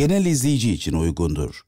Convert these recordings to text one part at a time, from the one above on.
genel izleyici için uygundur.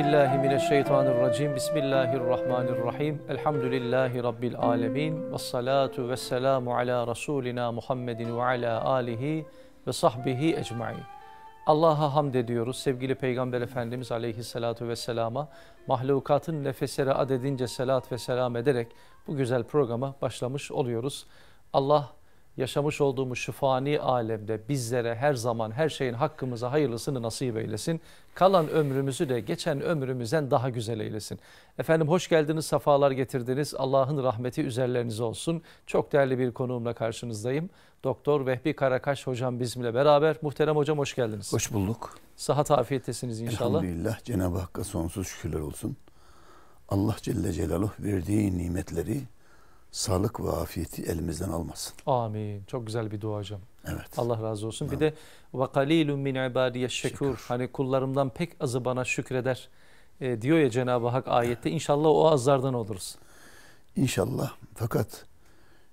billahi mineşşeytanirracim. Bismillahirrahmanirrahim. Elhamdülillahi rabbil alamin. Ves salatu vesselamu ala rasulina Muhammedin ve ala alihi ve sahbihi ecmaîn. Allah'a hamd ediyoruz. Sevgili Peygamber Efendimiz aleyhissalatu vesselama mahlukatın nefesleri adedince selat ve selam ederek bu güzel programa başlamış oluyoruz. Allah yaşamış olduğumuz şu fani alemde bizlere her zaman her şeyin hakkımıza hayırlısını nasip eylesin. Kalan ömrümüzü de geçen ömrümüzden daha güzel eylesin. Efendim hoş geldiniz, sefalar getirdiniz. Allah'ın rahmeti üzerlerinize olsun. Çok değerli bir konuğumla karşınızdayım. Doktor Vehbi Karakaş hocam bizimle beraber. Muhterem hocam hoş geldiniz. Hoş bulduk. Sıhhat afiyettesiniz inşallah. Elhamdülillah Cenab-ı Hakk'a sonsuz şükürler olsun. Allah Celle Celaluhu verdiği nimetleri sağlık ve afiyeti elimizden almasın. Amin. Çok güzel bir dua hocam. Evet. Allah razı olsun. Amin. Bir de ve kalilun min şükür. Hani kullarımdan pek azı bana şükreder e, diyor ya Cenab-ı Hak ayette. İnşallah o azlardan oluruz. İnşallah. Fakat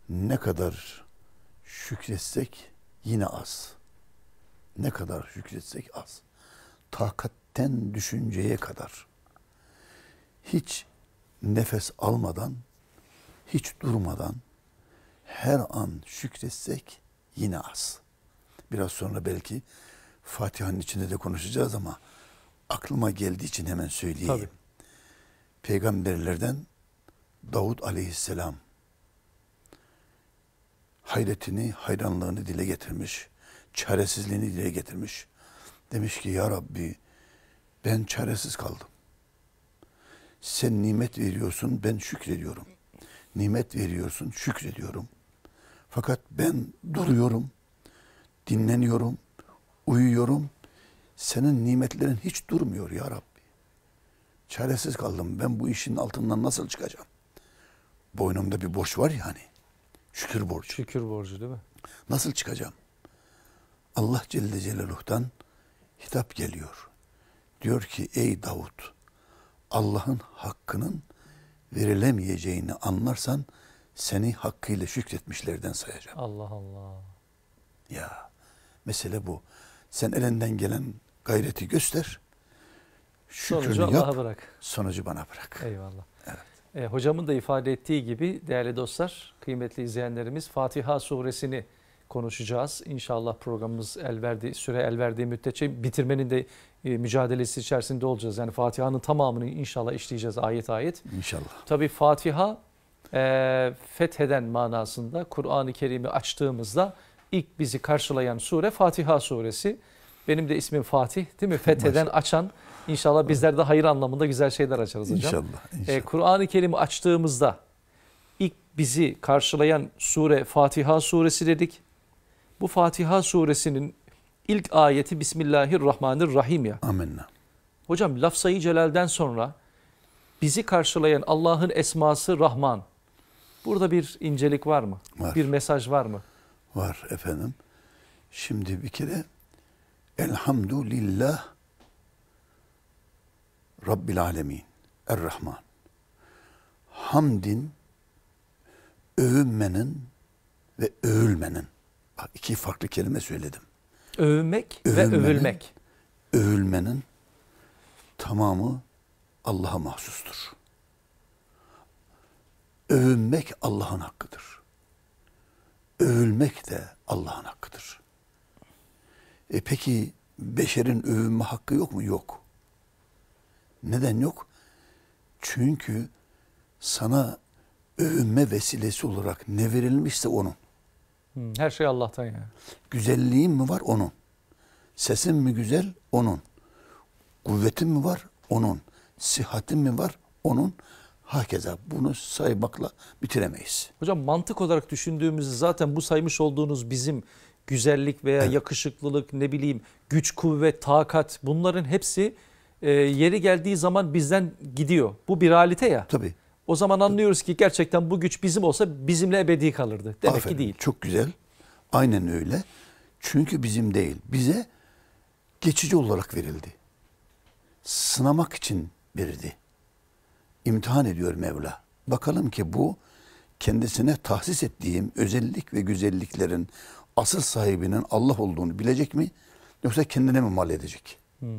ne kadar şükretsek yine az. Ne kadar şükretsek az. Takatten düşünceye kadar hiç nefes almadan hiç durmadan her an şükretsek yine az. Biraz sonra belki Fatiha'nın içinde de konuşacağız ama aklıma geldiği için hemen söyleyeyim. Tabii. Peygamberlerden Davut aleyhisselam hayretini, hayranlığını dile getirmiş. Çaresizliğini dile getirmiş. Demiş ki ya Rabbi ben çaresiz kaldım. Sen nimet veriyorsun ben şükrediyorum nimet veriyorsun, şükrediyorum. Fakat ben duruyorum, dinleniyorum, uyuyorum. Senin nimetlerin hiç durmuyor ya Rabbi. Çaresiz kaldım. Ben bu işin altından nasıl çıkacağım? Boynumda bir borç var yani. Şükür borcu. Şükür borcu değil mi? Nasıl çıkacağım? Allah Celle Celaluh'tan hitap geliyor. Diyor ki ey Davut Allah'ın hakkının verilemeyeceğini anlarsan seni hakkıyla şükretmişlerden sayacağım. Allah Allah. Ya mesele bu. Sen elinden gelen gayreti göster. Şükrünü sonucu yap. bırak. Sonucu bana bırak. Eyvallah. Evet. E, hocamın da ifade ettiği gibi değerli dostlar, kıymetli izleyenlerimiz Fatiha suresini konuşacağız. İnşallah programımız el verdiği, süre el verdiği müddetçe bitirmenin de e, mücadelesi içerisinde olacağız. Yani Fatiha'nın tamamını inşallah işleyeceğiz ayet ayet. İnşallah. Tabi Fatiha e, fetheden manasında Kur'an-ı Kerim'i açtığımızda ilk bizi karşılayan sure Fatiha suresi. Benim de ismim Fatih değil mi? Fetheden açan. İnşallah bizler de hayır anlamında güzel şeyler açarız hocam. İnşallah. E, inşallah. E, Kur'an-ı Kerim'i açtığımızda ilk bizi karşılayan sure Fatiha suresi dedik. Bu Fatiha suresinin ilk ayeti Bismillahirrahmanirrahim ya. Amenna. Hocam lafzayı celalden sonra bizi karşılayan Allah'ın esması Rahman. Burada bir incelik var mı? Var. Bir mesaj var mı? Var efendim. Şimdi bir kere Elhamdülillah Rabbil Alemin Er-Rahman. Hamdin övünmenin ve övülmenin Bak iki farklı kelime söyledim. Övmek ve övülmek. Övülmenin tamamı Allah'a mahsustur. Övünmek Allah'ın hakkıdır. Övülmek de Allah'ın hakkıdır. E peki beşerin övünme hakkı yok mu? Yok. Neden yok? Çünkü sana övünme vesilesi olarak ne verilmişse onun. Her şey Allah'tan yani. Güzelliğin mi var? Onun. sesin mi güzel? Onun. kuvvetin mi var? Onun. Sihatim mi var? Onun. Hakeza bunu saymakla bitiremeyiz. Hocam mantık olarak düşündüğümüzde zaten bu saymış olduğunuz bizim güzellik veya evet. yakışıklılık ne bileyim güç, kuvvet, takat bunların hepsi e, yeri geldiği zaman bizden gidiyor. Bu bir halite ya. Tabii. O zaman anlıyoruz ki gerçekten bu güç bizim olsa bizimle ebedi kalırdı. Demek Aferin, ki değil. Çok güzel. Aynen öyle. Çünkü bizim değil. Bize geçici olarak verildi. Sınamak için verildi. İmtihan ediyor Mevla. Bakalım ki bu kendisine tahsis ettiğim özellik ve güzelliklerin asıl sahibinin Allah olduğunu bilecek mi? Yoksa kendine mi mal edecek? Hmm.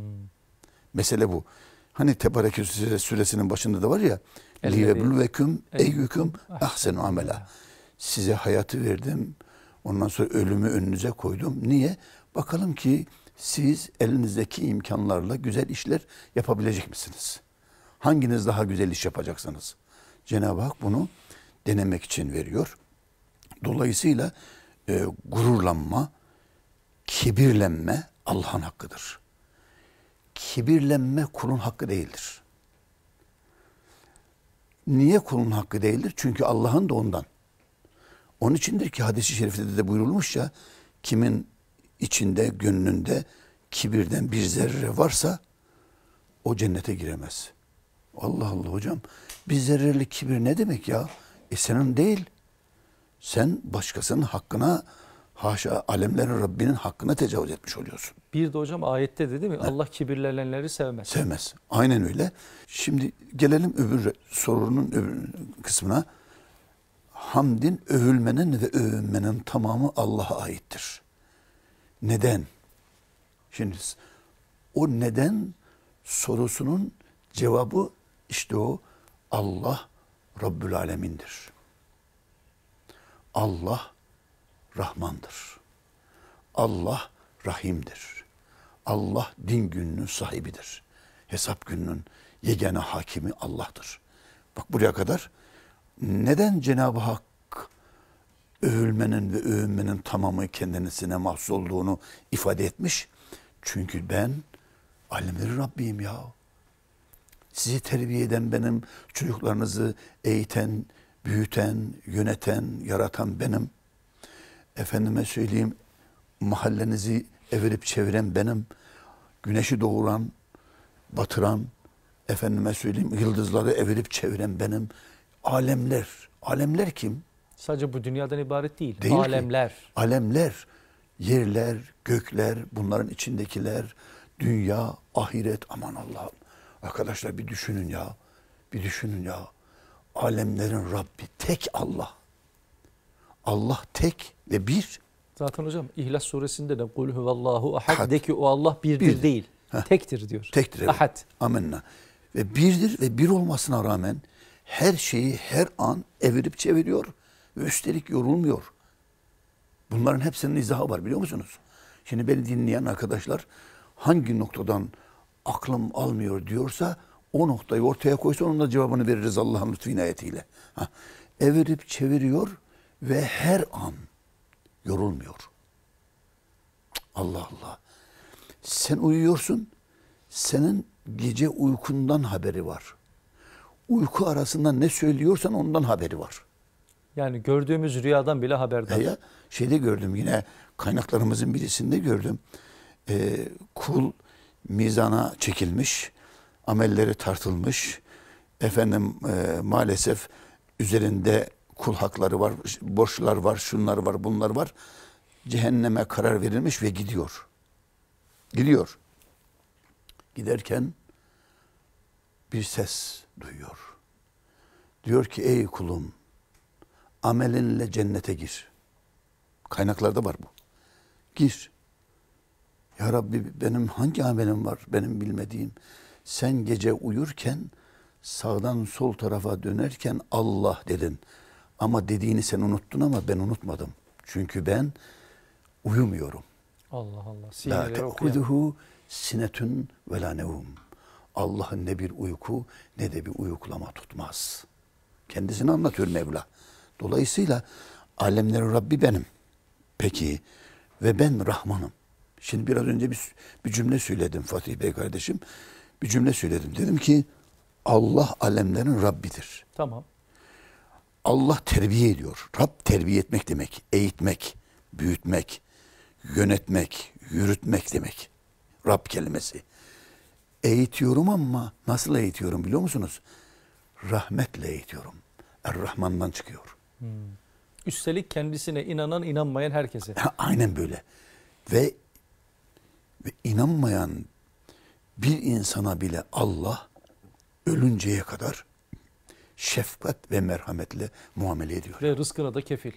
Mesele bu. Hani Tebareke Suresi'nin başında da var ya Liyebülveküm eyyüküm ahsenu amela. Size hayatı verdim. Ondan sonra ölümü önünüze koydum. Niye? Bakalım ki siz elinizdeki imkanlarla güzel işler yapabilecek misiniz? Hanginiz daha güzel iş yapacaksınız? Cenab-ı Hak bunu denemek için veriyor. Dolayısıyla e, gururlanma, kibirlenme Allah'ın hakkıdır. Kibirlenme kulun hakkı değildir. Niye kulun hakkı değildir? Çünkü Allah'ın da ondan. Onun içindir ki hadisi şerifte de buyurulmuş ya kimin içinde, gönlünde kibirden bir zerre varsa o cennete giremez. Allah Allah hocam bir zerrelik kibir ne demek ya? E senin değil. Sen başkasının hakkına haşa alemlerin Rabbinin hakkına tecavüz etmiş oluyorsun. Bir de hocam ayette de değil mi? Evet. Allah kibirlenenleri sevmez. Sevmez. Aynen öyle. Şimdi gelelim öbür sorunun öbür kısmına. Hamdin övülmenin ve övünmenin tamamı Allah'a aittir. Neden? Şimdi o neden sorusunun cevabı işte o Allah Rabbül Alemin'dir. Allah Rahmandır. Allah Rahim'dir. Allah din gününün sahibidir. Hesap gününün yegane hakimi Allah'tır. Bak buraya kadar neden Cenab-ı Hak övülmenin ve övünmenin tamamı kendisine mahsus olduğunu ifade etmiş? Çünkü ben alemleri Rabbiyim ya. Sizi terbiye eden benim, çocuklarınızı eğiten, büyüten, yöneten, yaratan benim efendime söyleyeyim mahallenizi evirip çeviren benim, güneşi doğuran, batıran, efendime söyleyeyim yıldızları evirip çeviren benim, alemler. Alemler kim? Sadece bu dünyadan ibaret değil. değil alemler. Ki. Alemler. Yerler, gökler, bunların içindekiler, dünya, ahiret aman Allah'ım. Arkadaşlar bir düşünün ya. Bir düşünün ya. Alemlerin Rabbi tek Allah. Allah tek ve bir... Zaten hocam İhlas suresinde de kul huvallahu ahad de ki o Allah birdir, birdir. değil. Heh. Tektir diyor. Tektir evet. Ahad. Amenna. Ve birdir ve bir olmasına rağmen her şeyi her an evirip çeviriyor ve üstelik yorulmuyor. Bunların hepsinin izahı var biliyor musunuz? Şimdi beni dinleyen arkadaşlar hangi noktadan aklım almıyor diyorsa o noktayı ortaya koysa onun da cevabını veririz Allah'ın lütfu inayetiyle. Ha. Evirip çeviriyor ve her an yorulmuyor. Allah Allah. Sen uyuyorsun. Senin gece uykundan haberi var. Uyku arasında ne söylüyorsan ondan haberi var. Yani gördüğümüz rüyadan bile haberdar. E ya, şeyde gördüm yine kaynaklarımızın birisinde gördüm. Ee, kul mizana çekilmiş, amelleri tartılmış. Efendim e, maalesef üzerinde kul hakları var, borçlar var, şunlar var, bunlar var. Cehenneme karar verilmiş ve gidiyor. Gidiyor. Giderken bir ses duyuyor. Diyor ki ey kulum amelinle cennete gir. Kaynaklarda var bu. Gir. Ya Rabbi benim hangi amelim var benim bilmediğim. Sen gece uyurken sağdan sol tarafa dönerken Allah dedin. Ama dediğini sen unuttun ama ben unutmadım. Çünkü ben uyumuyorum. Allah Allah. La te'kuduhu sinetün ve la Allah'ın ne bir uyku ne de bir uykulama tutmaz. Kendisini anlatıyor Mevla. Dolayısıyla alemlerin Rabbi benim. Peki ve ben Rahmanım. Şimdi biraz önce bir, bir cümle söyledim Fatih Bey kardeşim. Bir cümle söyledim. Dedim ki Allah alemlerin Rabbidir. Tamam. Allah terbiye ediyor. Rab terbiye etmek demek. Eğitmek, büyütmek, yönetmek, yürütmek demek. Rab kelimesi. Eğitiyorum ama nasıl eğitiyorum biliyor musunuz? Rahmetle eğitiyorum. Er-Rahman'dan çıkıyor. Hmm. Üstelik kendisine inanan inanmayan herkese. Aynen böyle. Ve, ve inanmayan bir insana bile Allah ölünceye kadar şefkat ve merhametle muamele ediyor. Ve rızkına da kefil.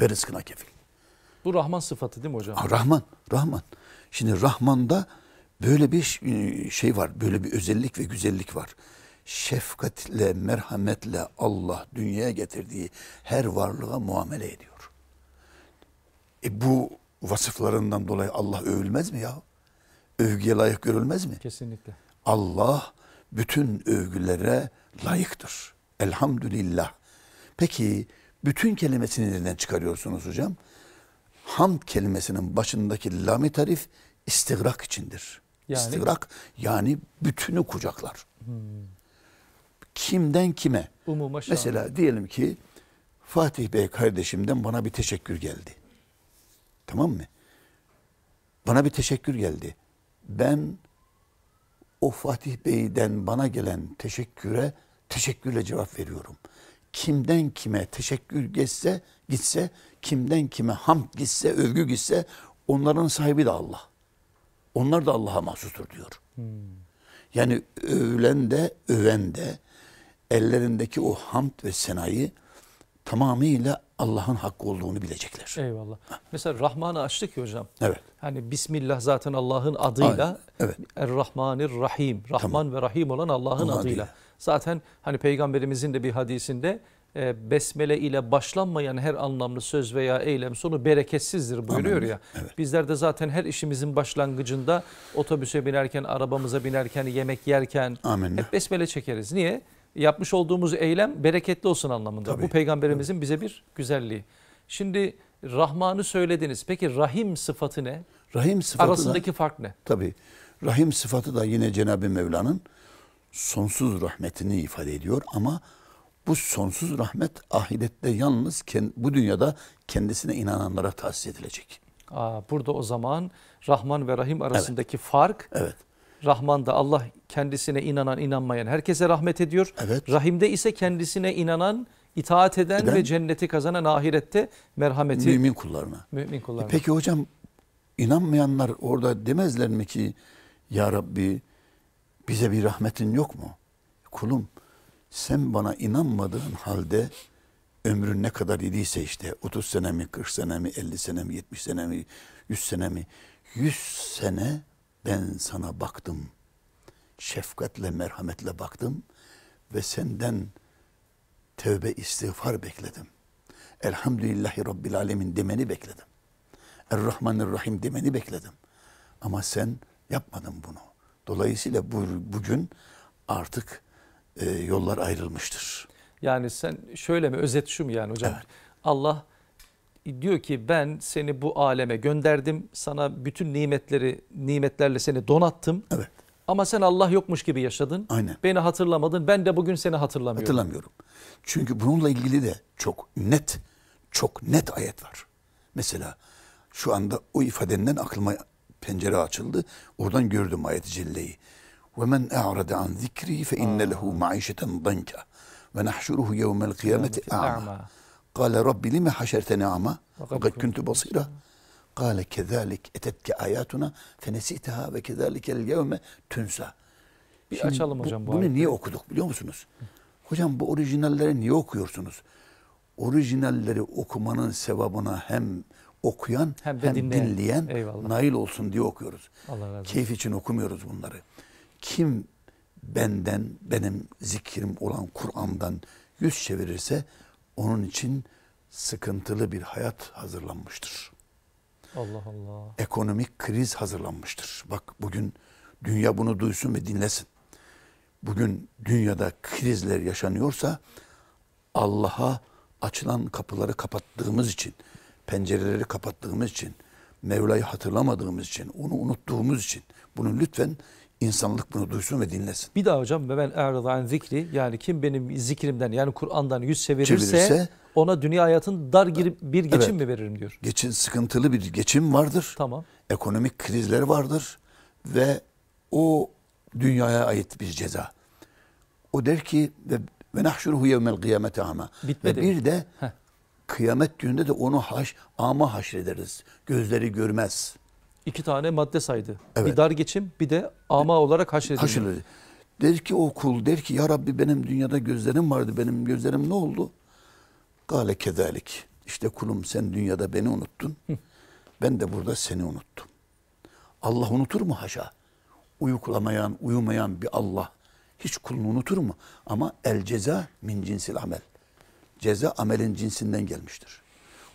Ve rızkına kefil. Bu Rahman sıfatı değil mi hocam? Aa, Rahman, Rahman. Şimdi Rahman'da böyle bir e, şey var, böyle bir özellik ve güzellik var. Şefkatle, merhametle Allah dünyaya getirdiği her varlığa muamele ediyor. E bu vasıflarından dolayı Allah övülmez mi ya? Övgüye layık görülmez mi? Kesinlikle. Allah bütün övgülere layıktır. Elhamdülillah. Peki bütün kelimesini nereden çıkarıyorsunuz hocam? Ham kelimesinin başındaki lami tarif istigrak içindir. Yani? İstigrak yani bütünü kucaklar. Hmm. Kimden kime? Umuma Mesela diyelim ki Fatih Bey kardeşimden bana bir teşekkür geldi. Tamam mı? Bana bir teşekkür geldi. Ben o Fatih Bey'den bana gelen teşekküre teşekkürle cevap veriyorum. Kimden kime teşekkür geçse, gitse, kimden kime hamd gitse, övgü gitse onların sahibi de Allah. Onlar da Allah'a mahsustur diyor. Hmm. Yani övülen de, öven de ellerindeki o hamd ve senayı tamamıyla Allah'ın hakkı olduğunu bilecekler. Eyvallah. Mesela Rahman'ı açtık ya hocam. Evet. Hani Bismillah zaten Allah'ın adıyla. Evet. Er-Rahmanir-Rahim. Rahman tamam. ve Rahim olan Allah'ın Allah adıyla. Diye. Zaten hani peygamberimizin de bir hadisinde e, besmele ile başlanmayan her anlamlı söz veya eylem sonu bereketsizdir buyuruyor Anladım. ya. Evet. Bizler de zaten her işimizin başlangıcında otobüse binerken, arabamıza binerken, yemek yerken Amin. hep besmele çekeriz. Niye? yapmış olduğumuz eylem bereketli olsun anlamında. Tabii. Bu peygamberimizin Tabii. bize bir güzelliği. Şimdi Rahman'ı söylediniz. Peki Rahim sıfatı ne? Rahim sıfatı arasındaki da, fark ne? Tabii. Rahim sıfatı da yine Cenab-ı Mevla'nın sonsuz rahmetini ifade ediyor ama bu sonsuz rahmet ahirette yalnız bu dünyada kendisine inananlara tahsis edilecek. Aa, burada o zaman Rahman ve Rahim arasındaki evet. fark evet. Rahman da Allah kendisine inanan inanmayan herkese rahmet ediyor. Evet. Rahim'de ise kendisine inanan itaat eden Neden? ve cenneti kazanan ahirette merhameti. Mümin kullarına. Mümin kullarına. E peki hocam inanmayanlar orada demezler mi ki ya Rabbi bize bir rahmetin yok mu? Kulum sen bana inanmadığın halde ömrün ne kadar idiyse işte 30 sene mi 40 sene mi 50 sene mi 70 sene mi 100 sene mi 100 sene ben sana baktım. Şefkatle, merhametle baktım ve senden tövbe istiğfar bekledim. Elhamdülillahi Rabbil Alemin demeni bekledim. Errahmanirrahim demeni bekledim. Ama sen yapmadın bunu. Dolayısıyla bu, bugün artık e, yollar ayrılmıştır. Yani sen şöyle mi özet şu mu yani hocam? Evet. Allah diyor ki ben seni bu aleme gönderdim. Sana bütün nimetleri nimetlerle seni donattım. Evet. Ama sen Allah yokmuş gibi yaşadın. Aynen. Beni hatırlamadın. Ben de bugün seni hatırlamıyorum. Hatırlamıyorum. Çünkü bununla ilgili de çok net, çok net ayet var. Mesela şu anda o ifadenden aklıma pencere açıldı. Oradan gördüm ayet-i celleyi. وَمَنْ اَعْرَدَ عَنْ ذِكْرِي فَاِنَّ لَهُ مَعِيشَةً ضَنْكَ ونحشره يوم القيامة أعمى Kale Rabbi lime haşertene ama fakat kuntu basira. Kale kezalik etetke ayatuna fenesiteha ve kezalikel yevme tünsa. Bir Şimdi açalım bu, hocam bu, Bunu ayeti. niye okuduk biliyor musunuz? Hocam bu orijinalleri niye okuyorsunuz? Orijinalleri okumanın sevabına hem okuyan hem, hem dinleyen, Eyvallah. nail olsun diye okuyoruz. Allah razı için okumuyoruz bunları. Kim benden, benim zikrim olan Kur'an'dan yüz çevirirse onun için sıkıntılı bir hayat hazırlanmıştır. Allah Allah. Ekonomik kriz hazırlanmıştır. Bak bugün dünya bunu duysun ve dinlesin. Bugün dünyada krizler yaşanıyorsa Allah'a açılan kapıları kapattığımız için, pencereleri kapattığımız için, Mevla'yı hatırlamadığımız için, onu unuttuğumuz için bunu lütfen İnsanlık bunu duysun ve dinlesin. Bir daha hocam ben erdan zikri yani kim benim zikrimden yani Kur'an'dan yüz çevirirse, çevirirse ona dünya hayatın dar girip bir geçim evet, mi veririm diyor. Geçin sıkıntılı bir geçim vardır. Tamam. Ekonomik krizler vardır ve o dünyaya ait bir ceza. O der ki ve ve nahşuruhu yevmel kıyamete ama. Ve bir de Heh. kıyamet gününde de onu haş ama haşrederiz. Gözleri görmez iki tane madde saydı. Evet. Bir dar geçim bir de ama olarak haşredildi. Haşredildi. Der ki o kul der ki ya Rabbi benim dünyada gözlerim vardı. Benim gözlerim ne oldu? Gale kedalik. İşte kulum sen dünyada beni unuttun. Ben de burada seni unuttum. Allah unutur mu haşa? Uyuklamayan, uyumayan bir Allah hiç kulunu unutur mu? Ama el ceza min cinsil amel. Ceza amelin cinsinden gelmiştir.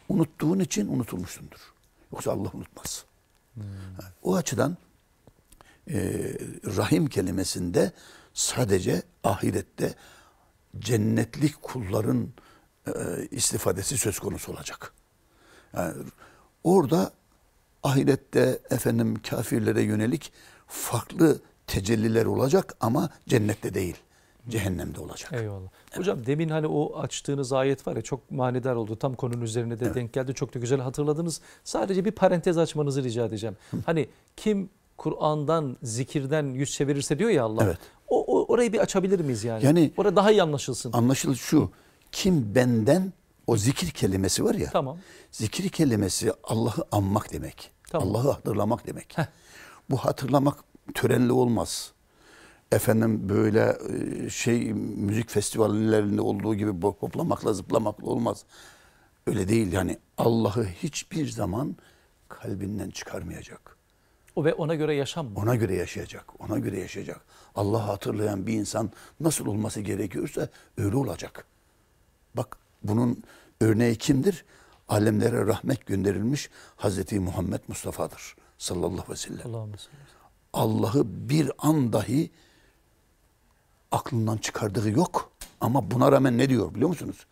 Unuttuğun için unutulmuşsundur. Yoksa Allah unutmaz. O açıdan e, rahim kelimesinde sadece ahirette cennetlik kulların e, istifadesi söz konusu olacak. Yani orada ahirette efendim kafirlere yönelik farklı tecelliler olacak ama cennette değil cehennemde olacak. Eyvallah. Evet. Hocam demin hani o açtığınız ayet var ya çok manidar oldu. Tam konunun üzerine de evet. denk geldi. Çok da güzel hatırladınız. Sadece bir parantez açmanızı rica edeceğim. hani kim Kur'an'dan, zikirden yüz çevirirse diyor ya Allah. Evet. O, o orayı bir açabilir miyiz yani? Yani orada daha iyi anlaşılsın. Anlaşılır şu. Kim benden o zikir kelimesi var ya. Tamam. Zikir kelimesi Allah'ı anmak demek. Tamam. Allah'ı hatırlamak demek. Heh. Bu hatırlamak törenli olmaz efendim böyle e, şey müzik festivallerinde olduğu gibi hoplamakla zıplamakla olmaz. Öyle değil yani Allah'ı hiçbir zaman kalbinden çıkarmayacak. O ve ona göre yaşam. Ona göre yaşayacak. Ona göre yaşayacak. Allah'ı hatırlayan bir insan nasıl olması gerekiyorsa öyle olacak. Bak bunun örneği kimdir? Alemlere rahmet gönderilmiş Hazreti Muhammed Mustafa'dır sallallahu aleyhi ve sellem. Allah'ı bir an dahi aklından çıkardığı yok. Ama buna rağmen ne diyor biliyor musunuz?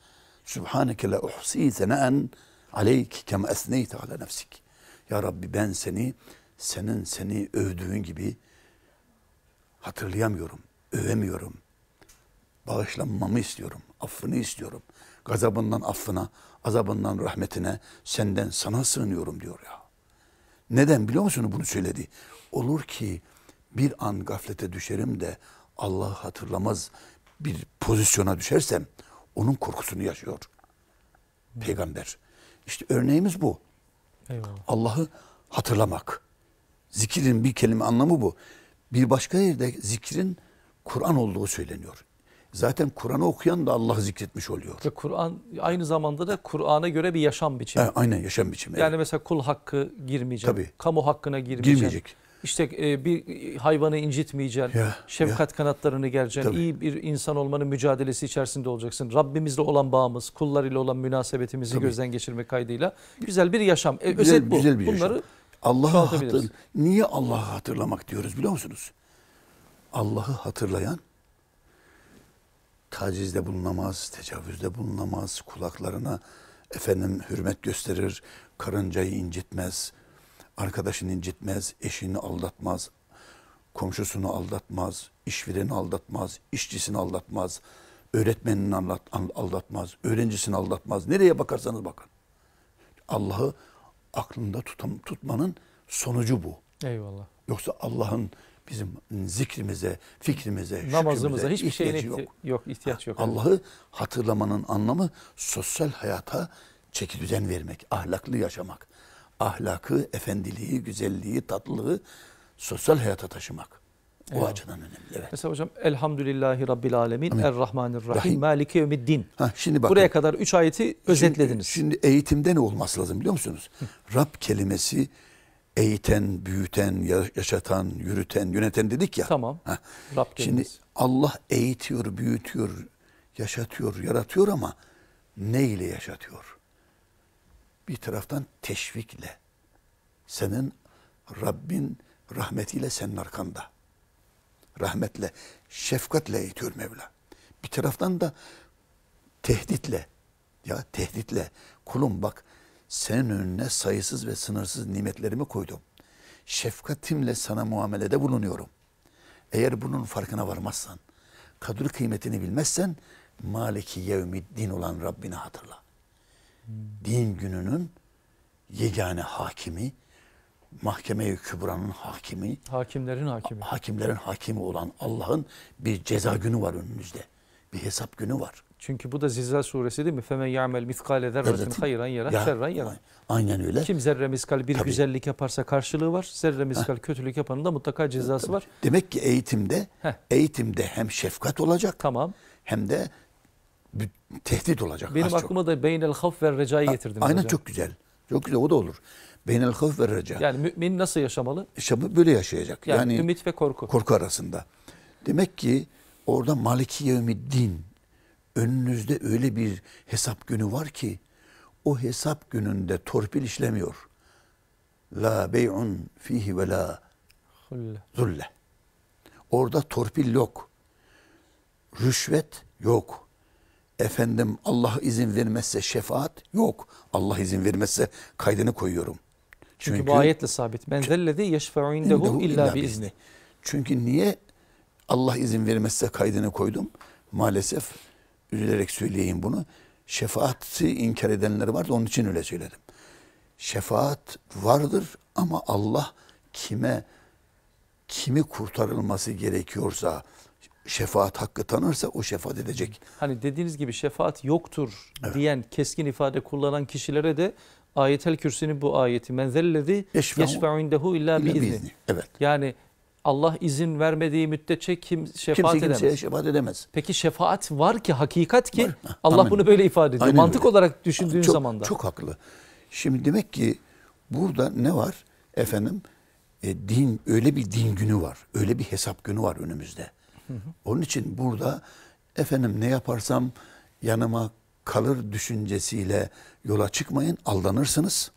Sübhaneke la uhsi zenaen aleyk kem esneyte ala nefsik. Ya Rabbi ben seni senin seni övdüğün gibi hatırlayamıyorum, övemiyorum. Bağışlanmamı istiyorum, affını istiyorum. Gazabından affına, azabından rahmetine senden sana sığınıyorum diyor ya. Neden biliyor musunuz bunu söyledi? Olur ki bir an gaflete düşerim de Allah'ı hatırlamaz bir pozisyona düşersem onun korkusunu yaşıyor. Peygamber. İşte örneğimiz bu. Allah'ı hatırlamak. Zikirin bir kelime anlamı bu. Bir başka yerde zikrin Kur'an olduğu söyleniyor. Zaten Kur'an'ı okuyan da Allah zikretmiş oluyor. Ve Kur'an aynı zamanda da Kur'an'a göre bir yaşam biçimi. E, aynen yaşam biçimi. Yani evet. mesela kul hakkı girmeyecek. Tabii. Kamu hakkına girmeyecek. Girmeyecek. İşte e, bir hayvanı incitmeyeceksin, ya, şefkat ya. kanatlarını gereceksin, Tabii. iyi bir insan olmanın mücadelesi içerisinde olacaksın. Rabbimizle olan bağımız, kullar ile olan münasebetimizi Tabii. gözden geçirmek kaydıyla güzel bir yaşam. E, güzel, özet bu. Güzel bir Bunları Allah'a hatır, niye Allah'ı hatırlamak diyoruz biliyor musunuz? Allah'ı hatırlayan tacizde bulunamaz, tecavüzde bulunamaz, kulaklarına efendim hürmet gösterir, karıncayı incitmez, arkadaşını incitmez, eşini aldatmaz, komşusunu aldatmaz, işvereni aldatmaz, işçisini aldatmaz, öğretmenini aldatmaz, öğrencisini aldatmaz. Nereye bakarsanız bakın. Allah'ı aklında tutam, tutmanın sonucu bu. Eyvallah. Yoksa Allah'ın bizim zikrimize, fikrimize, namazımıza hiçbir şeyine yok. yok, ihtiyaç yok. Allah'ı hatırlamanın anlamı sosyal hayata çeki düzen vermek, ahlaklı yaşamak ahlakı, efendiliği, güzelliği, tatlılığı sosyal hayata taşımak. O evet. açıdan önemli. Evet. Mesela hocam Elhamdülillahi Rabbil Alemin, Amin. Errahmanirrahim, Rahim. Maliki Yevmiddin. Ha, şimdi bakın, Buraya kadar üç ayeti özetlediniz. Şimdi, şimdi eğitimde ne olması lazım biliyor musunuz? Hı. Rab kelimesi eğiten, büyüten, yaşatan, yürüten, yöneten dedik ya. Tamam. Ha. Rab kelimesi. Şimdi Allah eğitiyor, büyütüyor, yaşatıyor, yaratıyor ama ne ile yaşatıyor? bir taraftan teşvikle, senin Rabbin rahmetiyle senin arkanda, rahmetle, şefkatle eğitiyor Mevla. Bir taraftan da tehditle, ya tehditle, kulum bak senin önüne sayısız ve sınırsız nimetlerimi koydum. Şefkatimle sana muamelede bulunuyorum. Eğer bunun farkına varmazsan, kadri kıymetini bilmezsen, Maliki yevmiddin olan Rabbini hatırla. Din gününün yegane hakimi, mahkeme-i kübranın hakimi, hakimlerin hakimi, hakimlerin hakimi olan Allah'ın bir ceza günü var önünüzde. Bir hesap günü var. Çünkü bu da Zilzal suresi değil mi? Femen ya'mel miskale zerratin hayran yara şerran yara. Aynen öyle. Kim zerre miskal bir Tabii. güzellik yaparsa karşılığı var. Zerre miskal kötülük yapanın da mutlaka cezası Tabii. var. Demek ki eğitimde Heh. eğitimde hem şefkat olacak. Tamam. Hem de tehdit olacak. Benim aklıma çok. da beynel haf ve reca'yı getirdim. Aynen hocam. çok güzel. Çok güzel o da olur. Beynel haf ve reca. Yani mümin nasıl yaşamalı? Yaşamı e, böyle yaşayacak. Yani, yani ümit ve korku. Korku arasında. Demek ki orada Maliki din. önünüzde öyle bir hesap günü var ki o hesap gününde torpil işlemiyor. La bey'un fihi ve la zulle. Orada torpil yok. Rüşvet yok efendim Allah izin vermezse şefaat yok. Allah izin vermezse kaydını koyuyorum. Çünkü, Çünkü bu ayetle sabit. Ben zellezi yeşfe'u indehu illa bi izni. Çünkü niye Allah izin vermezse kaydını koydum? Maalesef üzülerek söyleyeyim bunu. Şefaati inkar edenler var onun için öyle söyledim. Şefaat vardır ama Allah kime kimi kurtarılması gerekiyorsa şefaat hakkı tanırsa o şefaat edecek. Hani dediğiniz gibi şefaat yoktur evet. diyen keskin ifade kullanan kişilere de ayetel kürsünün bu ayeti menzellezi yeşfe'u indehu illa biizni. Evet. Yani Allah izin vermediği müddetçe kim şefaat Kimse edemez. şefaat edemez. Peki şefaat var ki hakikat ki var. Ha, Allah Amin. bunu böyle ifade ediyor. Aynen Mantık öyle. olarak düşündüğün çok, zaman da. Çok haklı. Şimdi demek ki burada ne var efendim? E, din öyle bir din günü var. Öyle bir hesap günü var önümüzde. Hı hı. Onun için burada efendim ne yaparsam yanıma kalır düşüncesiyle yola çıkmayın, aldanırsınız.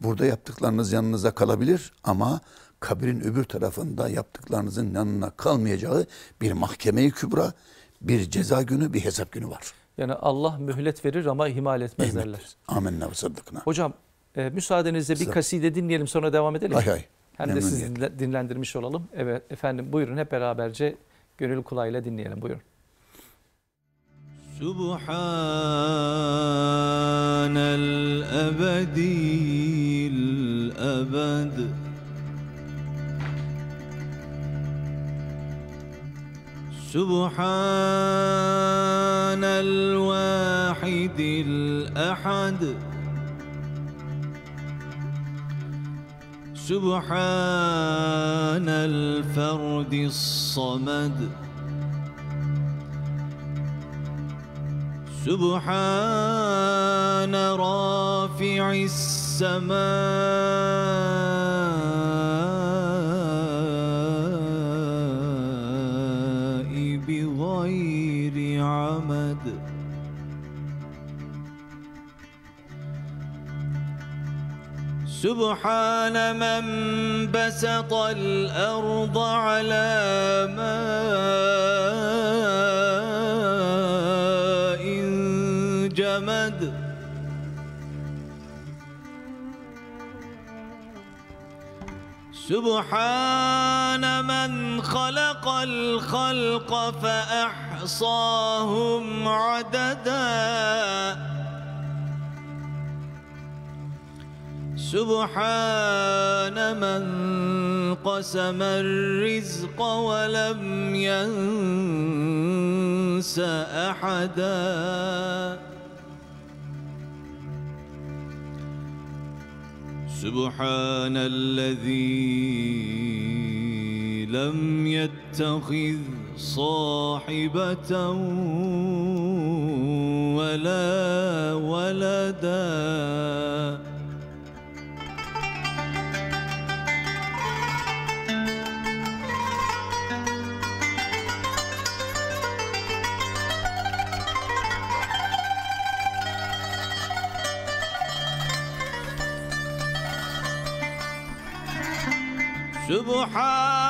Burada yaptıklarınız yanınıza kalabilir ama kabrin öbür tarafında yaptıklarınızın yanına kalmayacağı bir mahkemeyi kübra, bir ceza günü, bir hesap günü var. Yani Allah mühlet verir ama ihmal etmez İhmet. derler. Amenna ve sadıkına. Hocam e, müsaadenizle bir kaside dinleyelim sonra devam edelim. Hay hay. Hem Memnun de sizi dinlendirmiş olalım. Evet efendim buyurun hep beraberce Gönül kulağıyla dinleyelim buyurun. سبحان الأبدي الأبد سبحان الواحد الأحد سبحان الفرد الصمد سبحان رافع السماد سبحان من بسط الأرض على ماء جمد سبحان من خلق الخلق فأحصاهم عدداً سبحان من قسم الرزق ولم ينس أحدا سبحان الذي لم يتخذ صاحبة ولا ولداً بحال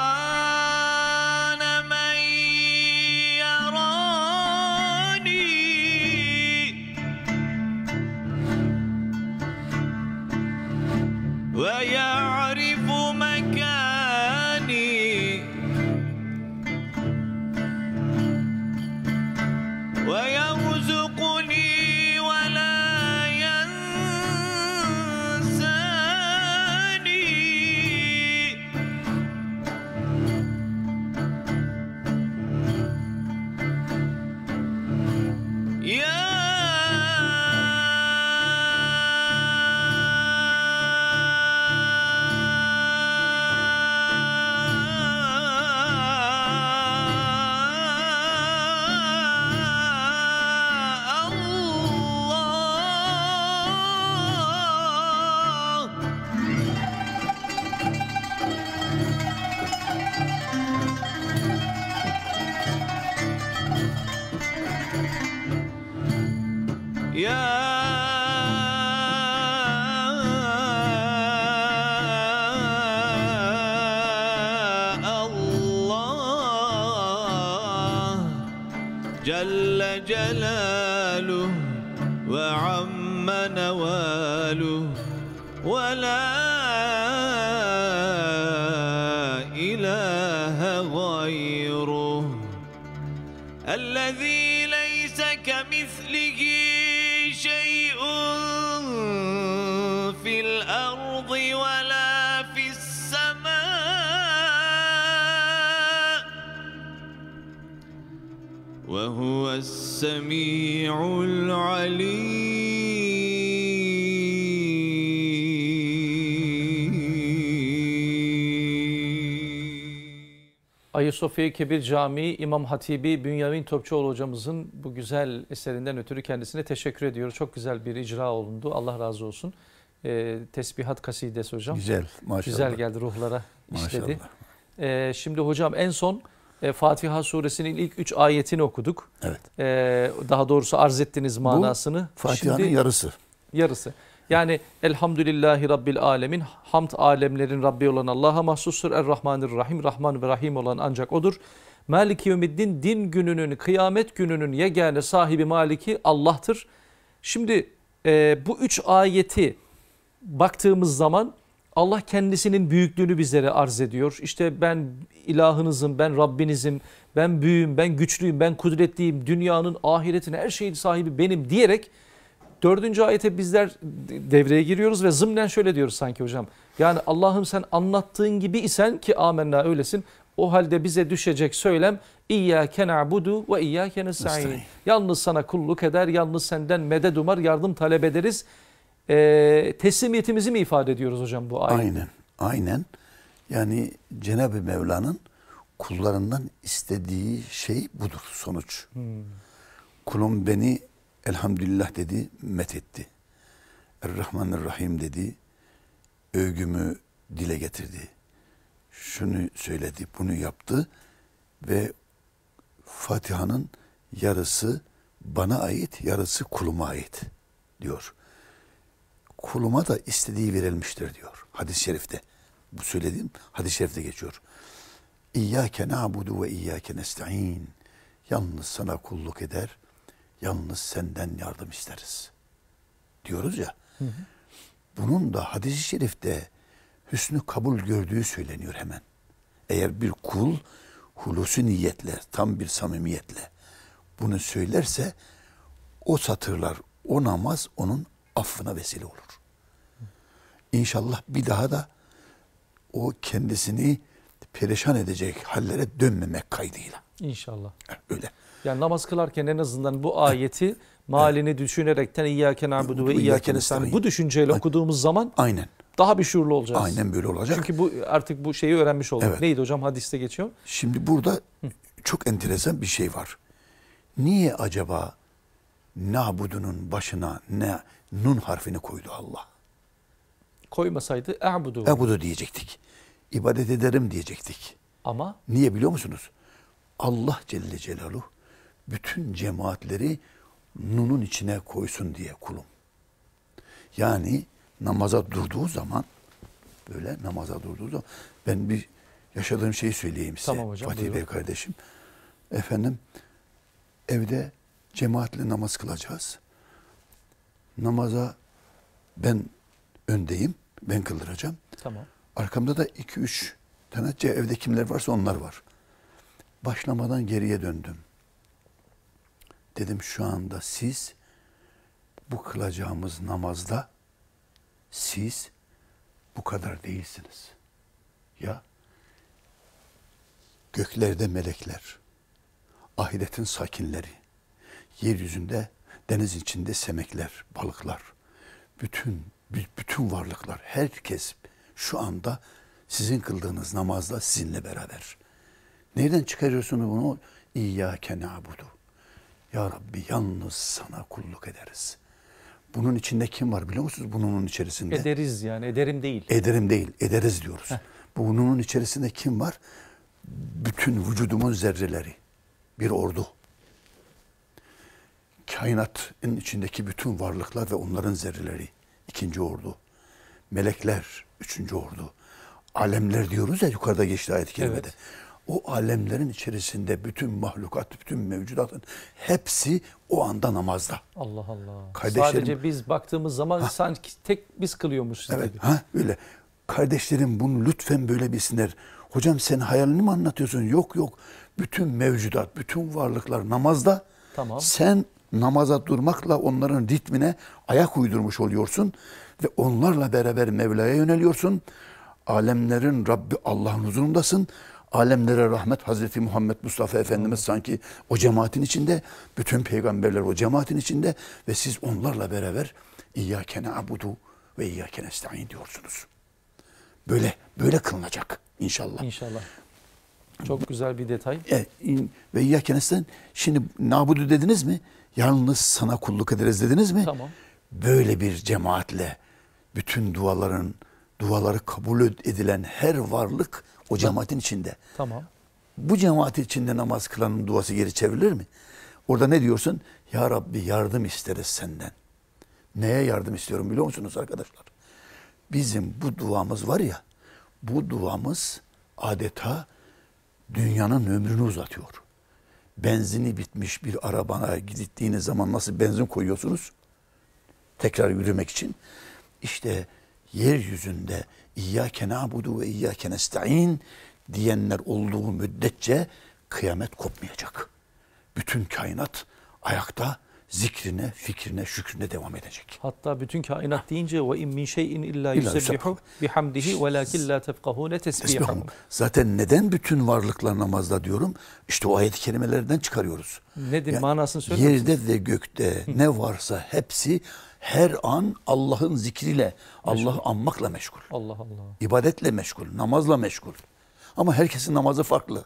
Ayasofya Kebir Camii İmam Hatibi Bünyamin Topçuoğlu hocamızın bu güzel eserinden ötürü kendisine teşekkür ediyoruz. Çok güzel bir icra olundu. Allah razı olsun. E, tesbihat kasidesi hocam. Güzel maşallah. Güzel geldi ruhlara işledi. E, şimdi hocam en son e, Fatiha suresinin ilk üç ayetini okuduk. Evet. E, daha doğrusu arz ettiniz manasını. Bu Fatiha'nın yarısı. Yarısı. Yani elhamdülillahi rabbil alemin, hamd alemlerin Rabbi olan Allah'a mahsustur. Er-Rahmanir-Rahim, Rahman ve Rahim olan ancak O'dur. Maliki yevmiddin, din gününün, kıyamet gününün yegane sahibi maliki Allah'tır. Şimdi e, bu üç ayeti baktığımız zaman Allah kendisinin büyüklüğünü bizlere arz ediyor. İşte ben ilahınızım, ben Rabbinizim, ben büyüğüm, ben güçlüyüm, ben kudretliyim, dünyanın, ahiretin her şeyin sahibi benim diyerek Dördüncü ayete bizler devreye giriyoruz ve zımnen şöyle diyoruz sanki hocam. Yani Allah'ım sen anlattığın gibi isen ki amenna öylesin. O halde bize düşecek söylem İyyâke na'budu ve iyyâke nestaîn. Yalnız sana kulluk eder, yalnız senden medet umar, yardım talep ederiz. E, teslimiyetimizi mi ifade ediyoruz hocam bu ayet? Aynen, aynen. Yani Cenab-ı Mevla'nın kullarından istediği şey budur sonuç. Hmm. Kulum beni elhamdülillah dedi, met etti. Errahmanirrahim dedi, övgümü dile getirdi. Şunu söyledi, bunu yaptı ve Fatiha'nın yarısı bana ait, yarısı kuluma ait diyor. Kuluma da istediği verilmiştir diyor hadis-i şerifte. Bu söylediğim hadis-i şerifte geçiyor. İyyâke na'budu ve iyyâke nesta'in. Yalnız sana kulluk eder, yalnız senden yardım isteriz. Diyoruz ya. Hı hı. Bunun da hadis-i şerifte hüsnü kabul gördüğü söyleniyor hemen. Eğer bir kul hulusi niyetle, tam bir samimiyetle bunu söylerse o satırlar, o namaz onun affına vesile olur. İnşallah bir daha da o kendisini perişan edecek hallere dönmemek kaydıyla. İnşallah. öyle. Yani namaz kılarken en azından bu ayeti malini düşünerekten İyyâke nâbudu ve İyyâke nestaîn. Bu düşünceyle Aynen. okuduğumuz zaman Aynen. daha bir şuurlu olacağız. Aynen böyle olacak. Çünkü bu artık bu şeyi öğrenmiş olduk. Evet. Neydi hocam hadiste geçiyor? Şimdi burada Hı. çok enteresan bir şey var. Niye acaba nabudunun başına ne nun harfini koydu Allah? Koymasaydı e'budu. E'budu diyecektik. İbadet ederim diyecektik. Ama? Niye biliyor musunuz? Allah Celle Celaluhu bütün cemaatleri nunun içine koysun diye kulum. Yani namaza durduğu zaman böyle namaza durduğu zaman ben bir yaşadığım şeyi söyleyeyim size. Tamam hocam, Fatih buyurun. Bey kardeşim. Efendim evde cemaatle namaz kılacağız. Namaza ben öndeyim. Ben kıldıracağım. Tamam. Arkamda da iki üç tane evde kimler varsa onlar var. Başlamadan geriye döndüm. Dedim şu anda siz bu kılacağımız namazda siz bu kadar değilsiniz. Ya göklerde melekler, ahiretin sakinleri, yeryüzünde deniz içinde semekler, balıklar, bütün bütün varlıklar, herkes şu anda sizin kıldığınız namazda sizinle beraber. Nereden çıkarıyorsunuz bunu? İyyâke na'budu. Ya Rabbi yalnız sana kulluk ederiz. Bunun içinde kim var biliyor musunuz? bununun içerisinde. Ederiz yani ederim değil. Ederim değil ederiz diyoruz. Heh. Bunun içerisinde kim var? Bütün vücudumun zerreleri. Bir ordu. Kainatın içindeki bütün varlıklar ve onların zerreleri. ikinci ordu. Melekler. Üçüncü ordu. Alemler diyoruz ya yukarıda geçti ayet-i kerimede. Evet o alemlerin içerisinde bütün mahlukat, bütün mevcudatın hepsi o anda namazda. Allah Allah. Kardeşlerim, Sadece biz baktığımız zaman ha, sanki tek biz kılıyormuşuz evet, gibi. Ha, öyle. Kardeşlerim bunu lütfen böyle bilsinler. Hocam sen hayalini mi anlatıyorsun? Yok yok. Bütün mevcudat, bütün varlıklar namazda. Tamam. Sen namaza durmakla onların ritmine ayak uydurmuş oluyorsun ve onlarla beraber Mevla'ya yöneliyorsun. Alemlerin Rabbi Allah'ın huzurundasın alemlere rahmet Hazreti Muhammed Mustafa Efendimiz sanki o cemaatin içinde, bütün peygamberler o cemaatin içinde ve siz onlarla beraber İyyâkene abudu ve İyyâkene esta'in diyorsunuz. Böyle, böyle kılınacak inşallah. İnşallah. Çok güzel bir detay. E, ve İyyâkene esta'in, şimdi nabudu dediniz mi? Yalnız sana kulluk ederiz dediniz mi? Tamam. Böyle bir cemaatle bütün duaların, duaları kabul edilen her varlık o cemaatin içinde. Tamam. Bu cemaat içinde namaz kılanın duası geri çevrilir mi? Orada ne diyorsun? Ya Rabbi yardım isteriz senden. Neye yardım istiyorum biliyor musunuz arkadaşlar? Bizim bu duamız var ya, bu duamız adeta dünyanın ömrünü uzatıyor. Benzini bitmiş bir arabana gittiğiniz zaman nasıl benzin koyuyorsunuz? Tekrar yürümek için. İşte yeryüzünde İyyâke nâbudu ve iyyâke nesta'in diyenler olduğu müddetçe kıyamet kopmayacak. Bütün kainat ayakta zikrine, fikrine, şükrüne devam edecek. Hatta bütün kainat deyince ve in min şeyin illa yusebbihu bihamdihi ve lakin la tefkahune tesbihahum. Zaten neden bütün varlıklar namazda diyorum? İşte o ayet-i kerimelerden çıkarıyoruz. Nedir yani, manasını söyle. Yerde ve gökte ne varsa hepsi her an Allah'ın zikriyle, Allah'ı anmakla meşgul. Allah Allah. İbadetle meşgul, namazla meşgul. Ama herkesin namazı farklı.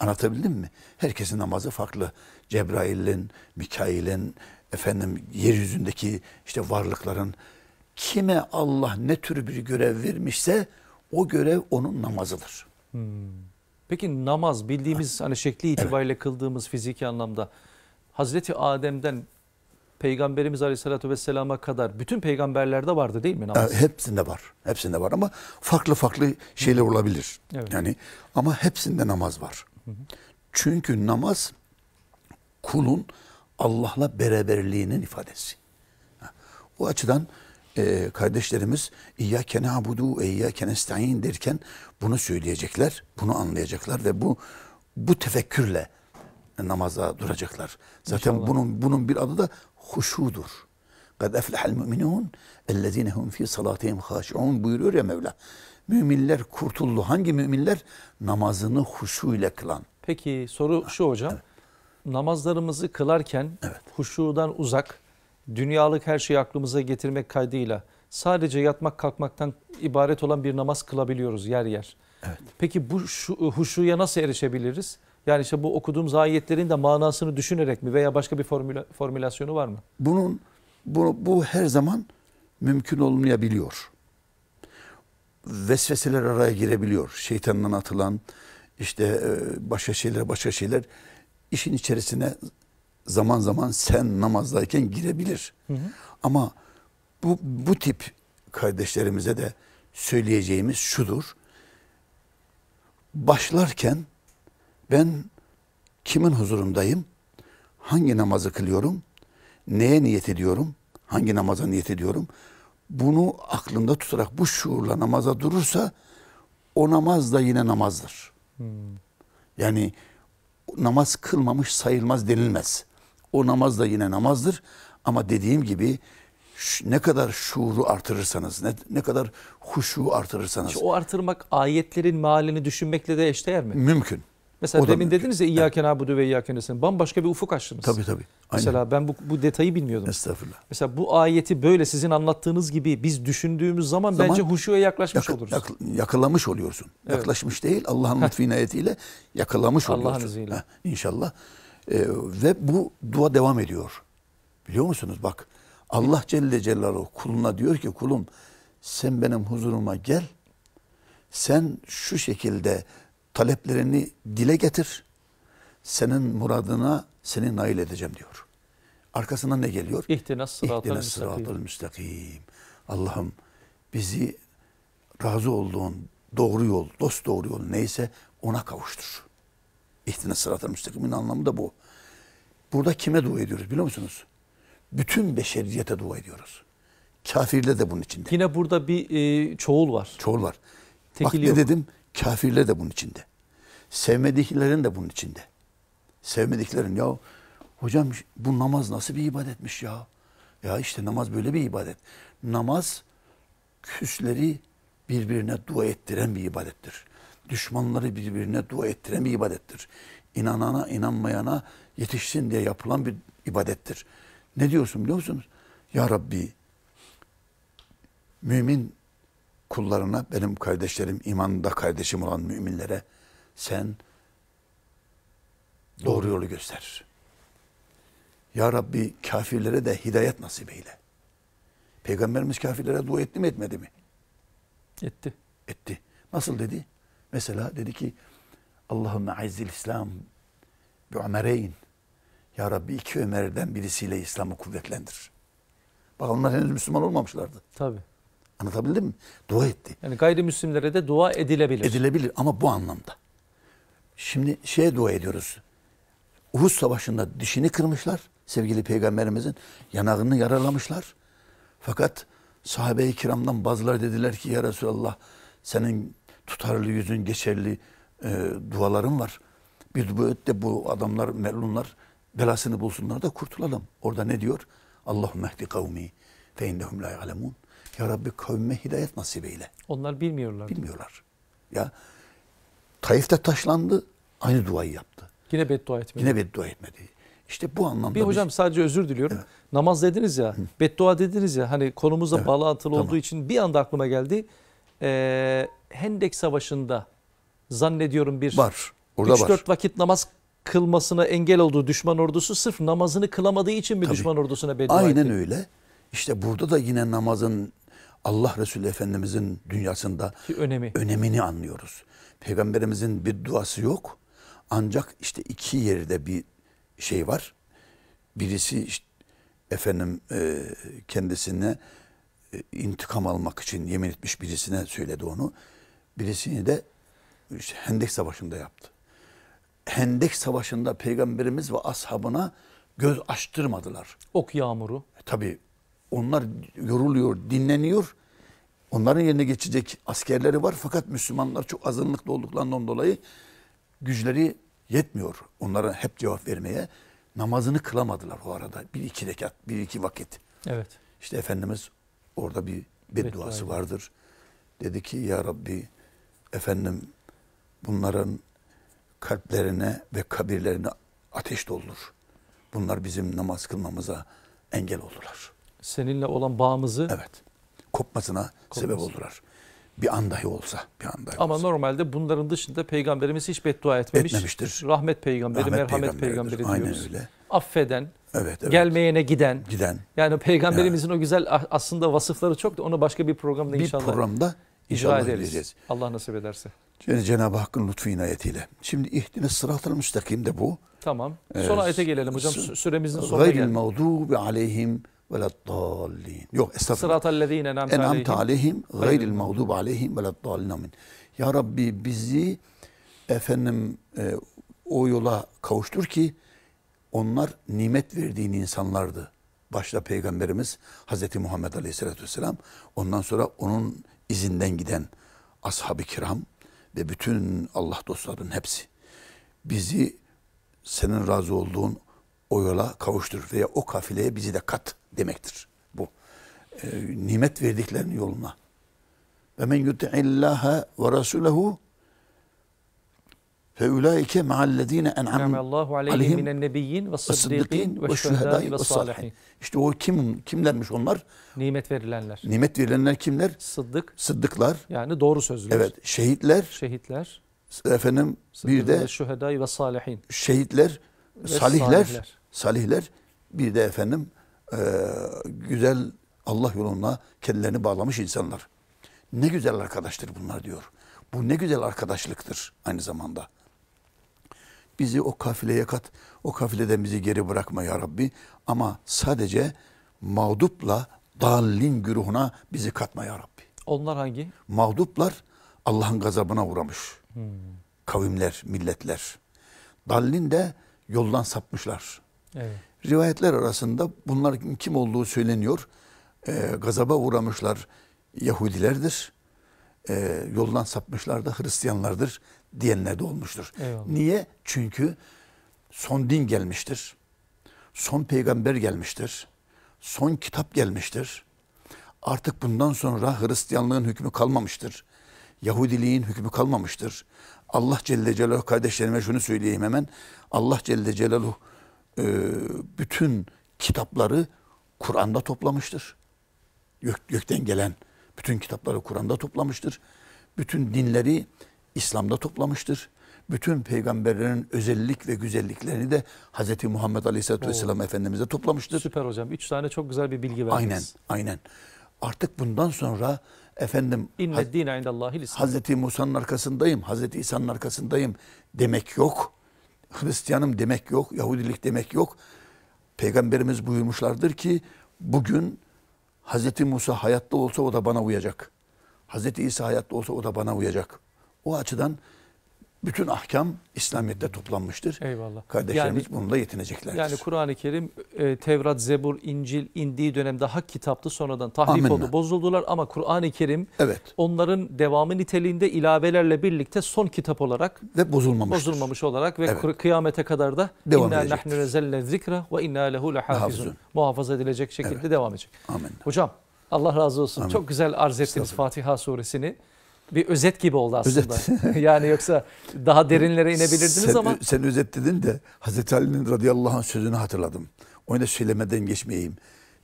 Anlatabildim mi? Herkesin namazı farklı. Cebrail'in, Mikail'in, efendim yeryüzündeki işte varlıkların kime Allah ne tür bir görev vermişse o görev onun namazıdır. Hmm. Peki namaz bildiğimiz hani şekli itibariyle evet. kıldığımız fiziki anlamda Hazreti Adem'den Peygamberimiz Aleyhisselatü Vesselam'a kadar bütün peygamberlerde vardı değil mi namaz? E, hepsinde var. Hepsinde var ama farklı farklı şeyler olabilir. Evet. Yani ama hepsinde namaz var. Hı. Çünkü namaz kulun Allah'la beraberliğinin ifadesi. O açıdan e, kardeşlerimiz İyyâke na'budu ve İyyâke nestaîn derken bunu söyleyecekler, bunu anlayacaklar ve bu bu tefekkürle namaza duracaklar. Zaten İnşallah. bunun bunun bir adı da huşudur. Kad eflehel müminun ellezine hum fi salatihim haşiun buyuruyor ya Mevla. Müminler kurtuldu. Hangi müminler? Namazını huşu ile kılan. Peki soru şu hocam. Evet. Namazlarımızı kılarken evet. huşudan uzak, dünyalık her şeyi aklımıza getirmek kaydıyla sadece yatmak kalkmaktan ibaret olan bir namaz kılabiliyoruz yer yer. Evet. Peki bu şu, huşuya nasıl erişebiliriz? Yani işte bu okuduğum ayetlerin de manasını düşünerek mi veya başka bir formüla, formülasyonu var mı? Bunun bu, bu her zaman mümkün olmayabiliyor. Vesveseler araya girebiliyor. Şeytandan atılan işte e, başka şeyler başka şeyler işin içerisine zaman zaman sen namazdayken girebilir. Hı hı. Ama bu, bu tip kardeşlerimize de söyleyeceğimiz şudur. Başlarken ben kimin huzurundayım? Hangi namazı kılıyorum? Neye niyet ediyorum? Hangi namaza niyet ediyorum? Bunu aklında tutarak bu şuurla namaza durursa o namaz da yine namazdır. Hmm. Yani namaz kılmamış sayılmaz denilmez. O namaz da yine namazdır. Ama dediğim gibi ne kadar şuuru artırırsanız, ne, ne kadar huşu artırırsanız. İşte o artırmak ayetlerin malini düşünmekle de eşdeğer mi? Mümkün. Mesela o demin dediniz ya İyyâken abudu ve İyyâken esin. Bambaşka bir ufuk açtınız. Tabii tabii. Aynen. Mesela ben bu, bu detayı bilmiyordum. Estağfurullah. Mesela bu ayeti böyle sizin anlattığınız gibi biz düşündüğümüz zaman, zaman bence huşuya yaklaşmış yak, oluruz. Yak, yakalamış oluyorsun. Evet. Yaklaşmış değil Allah'ın lütfü ayetiyle yakalamış Allah oluyorsun. Allah'ın izniyle. Ha, inşallah. Ee, ve bu dua devam ediyor. Biliyor musunuz bak Allah Celle Celaluhu kuluna diyor ki kulum sen benim huzuruma gel. Sen şu şekilde taleplerini dile getir. Senin muradına seni nail edeceğim diyor. Arkasından ne geliyor? İhtinas sıratel müstakim. müstakim. Allah'ım bizi razı olduğun doğru yol, dost doğru yol neyse ona kavuştur. İhtinas sıratel müstakimin anlamı da bu. Burada kime dua ediyoruz biliyor musunuz? Bütün beşeriyete dua ediyoruz. Kafirle de bunun içinde. Yine burada bir e, çoğul var. Çoğul var. Tekil Bak yok. ne dedim? Kafirler de bunun içinde. Sevmediklerin de bunun içinde. Sevmediklerin ya hocam bu namaz nasıl bir ibadetmiş ya? Ya işte namaz böyle bir ibadet. Namaz küsleri birbirine dua ettiren bir ibadettir. Düşmanları birbirine dua ettiren bir ibadettir. İnanana inanmayana yetişsin diye yapılan bir ibadettir. Ne diyorsun biliyor musunuz? Ya Rabbi mümin kullarına, benim kardeşlerim, imanda kardeşim olan müminlere sen doğru yolu göster. Ya Rabbi kafirlere de hidayet nasip eyle. Peygamberimiz kafirlere dua etti mi etmedi mi? Etti. Etti. Nasıl dedi? Mesela dedi ki Allahümme azzil İslam bi ömereyn. Ya Rabbi iki Ömer'den birisiyle İslam'ı kuvvetlendir. Bak onlar henüz Müslüman olmamışlardı. Tabii. Anlatabildim mi? Dua etti. Yani gayrimüslimlere de dua edilebilir. Edilebilir ama bu anlamda. Şimdi şeye dua ediyoruz. Uhud Savaşı'nda dişini kırmışlar. Sevgili Peygamberimizin yanağını yaralamışlar. Fakat sahabe-i kiramdan bazıları dediler ki ya Resulallah senin tutarlı yüzün geçerli e, duaların var. Bir bu de bu adamlar melunlar belasını bulsunlar da kurtulalım. Orada ne diyor? Allahümme ehdi kavmi fe innehum la ya'lemun. Ya Rabbi kavme hidayet nasip eyle. Onlar bilmiyorlar. Bilmiyorlar. Ya Taif'te taşlandı, aynı duayı yaptı. Yine beddua etmedi. Yine beddua etmedi. İşte bu anlamda... Bir biz... hocam sadece özür diliyorum. Evet. Namaz dediniz ya, Hı. beddua dediniz ya, hani konumuzda evet. bağlantılı tamam. olduğu için bir anda aklıma geldi. Ee, Hendek Savaşı'nda zannediyorum bir... Var. Orada 3-4 var. vakit namaz kılmasına engel olduğu düşman ordusu sırf namazını kılamadığı için mi Tabii. düşman ordusuna beddua Aynen etti? Aynen öyle. İşte burada da yine namazın Allah Resulü Efendimizin dünyasında Ki önemi. önemini anlıyoruz. Peygamberimizin bir duası yok. Ancak işte iki yerde bir şey var. Birisi işte efendim e, kendisine e, intikam almak için yemin etmiş birisine söyledi onu. Birisini de işte Hendek Savaşı'nda yaptı. Hendek Savaşı'nda peygamberimiz ve ashabına göz açtırmadılar. Ok yağmuru. E, tabii onlar yoruluyor, dinleniyor. Onların yerine geçecek askerleri var fakat Müslümanlar çok azınlıkta olduklarından dolayı güçleri yetmiyor onlara hep cevap vermeye. Namazını kılamadılar o arada. Bir iki rekat, bir iki vakit. Evet. İşte Efendimiz orada bir bedduası evet, vardır. Dedi ki ya Rabbi efendim bunların kalplerine ve kabirlerine ateş doldur. Bunlar bizim namaz kılmamıza engel oldular. Seninle olan bağımızı evet kopmasına Kopması. sebep oldular. Bir an olsa, bir an Ama olsa. normalde bunların dışında peygamberimiz hiç beddua etmemiş. Etmemiştir. Rahmet peygamberi, Rahmet merhamet peygamberi diyoruz. Aynen öyle. Affeden, evet, evet. gelmeyene giden. Giden. Yani peygamberimizin yani. o güzel ah, aslında vasıfları çok da onu başka bir programda bir inşallah. Bir programda inşallah ederiz. edeceğiz. Allah nasip ederse. Yani Cenab-ı Hakk'ın lütfu inayetiyle. Şimdi ihdine sıratıl müstakim de bu. Tamam. Son ee, ayete gelelim hocam. Süremizin sonuna geldik. Gayril mağdubi aleyhim ve leddallin. Yok estağfurullah. Sıratallezine en'amte aleyhim gayril mağdub aleyhim ve leddallin Ya Rabbi bizi efendim e, o yola kavuştur ki onlar nimet verdiğin insanlardı. Başta Peygamberimiz Hazreti Muhammed Aleyhisselatü Vesselam ondan sonra onun izinden giden ashab-ı kiram ve bütün Allah dostlarının hepsi bizi senin razı olduğun o yola kavuştur veya o kafileye bizi de kat demektir bu. E, nimet verdiklerinin yoluna. Ve men yuti'illaha ve rasulehu fe ulaike ma'allezine en'am aleyhim minen nebiyyin ve sıddıkin ve şühedai ve salihin. İşte o kim kimlermiş onlar? Nimet verilenler. Nimet verilenler kimler? Sıddık. Sıddıklar. Yani doğru sözlüler. Evet, şehitler. Şehitler. Efendim bir de şühedai ve salihin. Şehitler, salihler. salihler salihler bir de efendim e, güzel Allah yoluna kendilerini bağlamış insanlar. Ne güzel arkadaştır bunlar diyor. Bu ne güzel arkadaşlıktır aynı zamanda. Bizi o kafileye kat, o kafileden bizi geri bırakma ya Rabbi. Ama sadece mağdupla dallin güruhuna bizi katma ya Rabbi. Onlar hangi? Mağduplar Allah'ın gazabına uğramış. Hmm. Kavimler, milletler. Dallin de yoldan sapmışlar. Evet. Rivayetler arasında bunların kim olduğu söyleniyor. E, gazaba uğramışlar Yahudilerdir. E, yoldan sapmışlar da Hristiyanlardır diyenler de olmuştur. Eyvallah. Niye? Çünkü son din gelmiştir. Son peygamber gelmiştir. Son kitap gelmiştir. Artık bundan sonra Hristiyanlığın hükmü kalmamıştır. Yahudiliğin hükmü kalmamıştır. Allah Celle Celaluhu kardeşlerime şunu söyleyeyim hemen. Allah Celle Celaluhu e, bütün kitapları Kur'an'da toplamıştır. Gök, gökten gelen bütün kitapları Kur'an'da toplamıştır. Bütün dinleri İslam'da toplamıştır. Bütün peygamberlerin özellik ve güzelliklerini de Hz. Muhammed Aleyhisselatü Vesselam Efendimiz'e toplamıştır. Süper hocam. Üç tane çok güzel bir bilgi verdiniz. Aynen, aynen. Artık bundan sonra efendim İnne dine indallahil İslam. Hazreti Musa'nın arkasındayım, Hazreti İsa'nın arkasındayım demek yok. Hristiyanım demek yok, Yahudilik demek yok. Peygamberimiz buyurmuşlardır ki bugün Hz. Musa hayatta olsa o da bana uyacak. Hz. İsa hayatta olsa o da bana uyacak. O açıdan bütün ahkam İslamiyet'te toplanmıştır. Eyvallah. Kardeşlerimiz yani, bununla yetineceklerdir. Yani Kur'an-ı Kerim, e, Tevrat, Zebur, İncil indiği dönemde hak kitaptı sonradan tahrif Amenna. oldu, bozuldular ama Kur'an-ı Kerim evet. onların devamı niteliğinde ilavelerle birlikte son kitap olarak ve bozulmamış, bozulmamış olarak ve evet. kıyamete kadar da devam inna nahnu nezelle zikra ve inna lehu lehafizun muhafaza edilecek şekilde evet. devam edecek. Amin. Hocam Allah razı olsun. Amin. Çok güzel arz ettiniz Fatiha suresini bir özet gibi oldu aslında. Özet. yani yoksa daha derinlere inebilirdiniz sen, ama. Sen özet dedin de Hazreti Ali'nin radıyallahu anh sözünü hatırladım. Onu da söylemeden geçmeyeyim.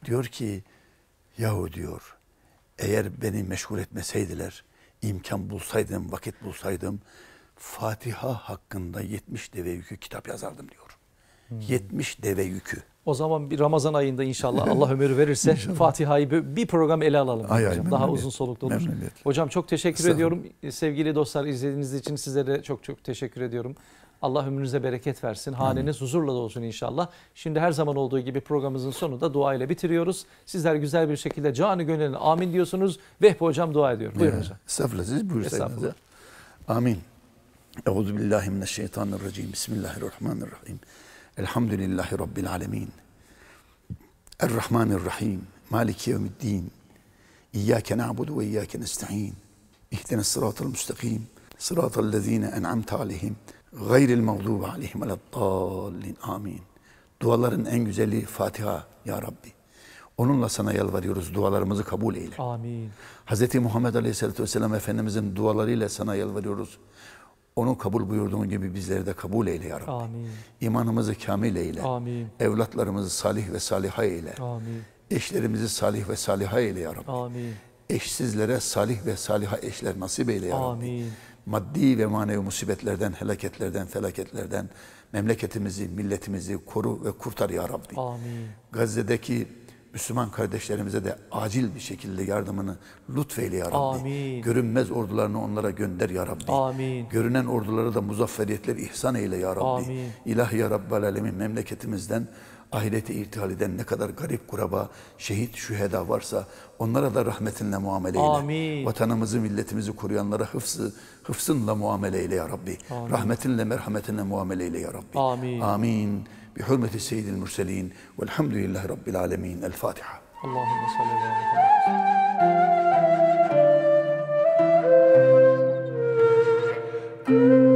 Diyor ki yahu diyor eğer beni meşgul etmeseydiler imkan bulsaydım vakit bulsaydım Fatiha hakkında 70 deve yükü kitap yazardım diyor. Hmm. 70 deve yükü. O zaman bir Ramazan ayında inşallah Allah ömür verirse Fatiha'yı bir program ele alalım. Ay, hocam. Ay, Daha uzun soluklu olur. Hocam çok teşekkür ediyorum. E, sevgili dostlar izlediğiniz için sizlere çok çok teşekkür ediyorum. Allah ömrünüze bereket versin. Haneniz Amin. huzurla olsun inşallah. Şimdi her zaman olduğu gibi programımızın sonunda dua ile bitiriyoruz. Sizler güzel bir şekilde canı gönülden amin diyorsunuz. Vehbi hocam dua ediyor. Buyurun ya, hocam. Estağfurullah siz buyursaydınız. Amin. Euzu billahi mineşşeytanirracim. Bismillahirrahmanirrahim. Elhamdülillahi Rabbil Alemin. Errahmanirrahim. Maliki yevmiddin. İyyâke na'budu ve iyyâke nesta'in. İhdine sıratel müstakim. Sıratel lezîne en'amte aleyhim. Gayril mağdubi aleyhim veleddallin. Amin. Duaların en güzeli Fatiha ya Rabbi. Onunla sana yalvarıyoruz. Dualarımızı kabul eyle. Amin. Hz. Muhammed Aleyhisselatü Vesselam Efendimizin dualarıyla sana yalvarıyoruz. Onun kabul buyurduğun gibi bizleri de kabul eyle ya Rabbi. Amin. İmanımızı kamil eyle. Amin. Evlatlarımızı salih ve saliha eyle. Amin. Eşlerimizi salih ve saliha eyle ya Rabbi. Amin. Eşsizlere salih ve saliha eşler nasip eyle ya Rabbi. Amin. Maddi ve manevi musibetlerden, helaketlerden, felaketlerden memleketimizi, milletimizi koru ve kurtar ya Rabbi. Amin. Gazze'deki Müslüman kardeşlerimize de acil bir şekilde yardımını lütfeyle ya Rabbi. Amin. Görünmez ordularını onlara gönder ya Rabbi. Amin. Görünen ordulara da muzafferiyetler ihsan eyle ya Rabbi. Amin. İlah ya Rabbel Alemin memleketimizden ahirete irtihal eden ne kadar garip kuraba, şehit, şüheda varsa onlara da rahmetinle muamele eyle. Amin. Vatanımızı, milletimizi koruyanlara hıfzı, hıfzınla muamele eyle ya Rabbi. Amin. Rahmetinle, merhametinle muamele eyle ya Rabbi. Amin. Amin. بحرمة السيد المرسلين والحمد لله رب العالمين الفاتحة اللهم صل على محمد